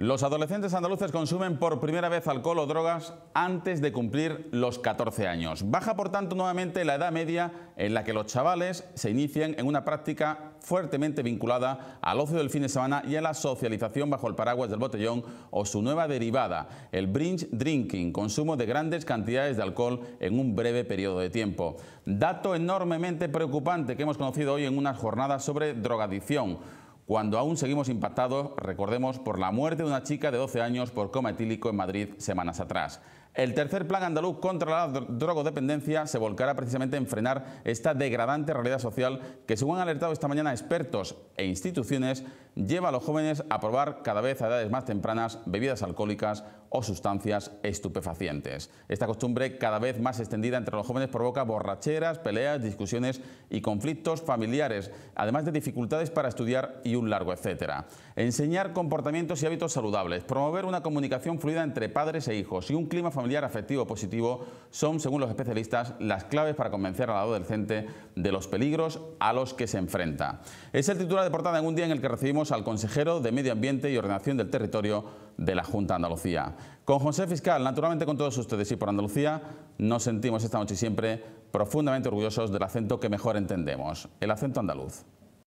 Los adolescentes andaluces consumen por primera vez alcohol o drogas antes de cumplir los 14 años. Baja por tanto nuevamente la edad media en la que los chavales se inician en una práctica fuertemente vinculada al ocio del fin de semana y a la socialización bajo el paraguas del botellón o su nueva derivada, el binge drinking, consumo de grandes cantidades de alcohol en un breve periodo de tiempo. Dato enormemente preocupante que hemos conocido hoy en unas jornadas sobre drogadicción cuando aún seguimos impactados, recordemos, por la muerte de una chica de 12 años por coma etílico en Madrid semanas atrás. El tercer plan andaluz contra la drogodependencia se volcará precisamente en frenar esta degradante realidad social que, según han alertado esta mañana expertos e instituciones, lleva a los jóvenes a probar cada vez a edades más tempranas bebidas alcohólicas o sustancias estupefacientes. Esta costumbre cada vez más extendida entre los jóvenes provoca borracheras, peleas, discusiones y conflictos familiares, además de dificultades para estudiar y un largo etcétera. Enseñar comportamientos y hábitos saludables, promover una comunicación fluida entre padres e hijos y un clima familiar familiar afectivo positivo son, según los especialistas, las claves para convencer al adolescente de los peligros a los que se enfrenta. Es el titular de portada en un día en el que recibimos al consejero de Medio Ambiente y Ordenación del Territorio de la Junta de Andalucía. Con José Fiscal, naturalmente con todos ustedes y por Andalucía, nos sentimos esta noche y siempre profundamente orgullosos del acento que mejor entendemos, el acento andaluz.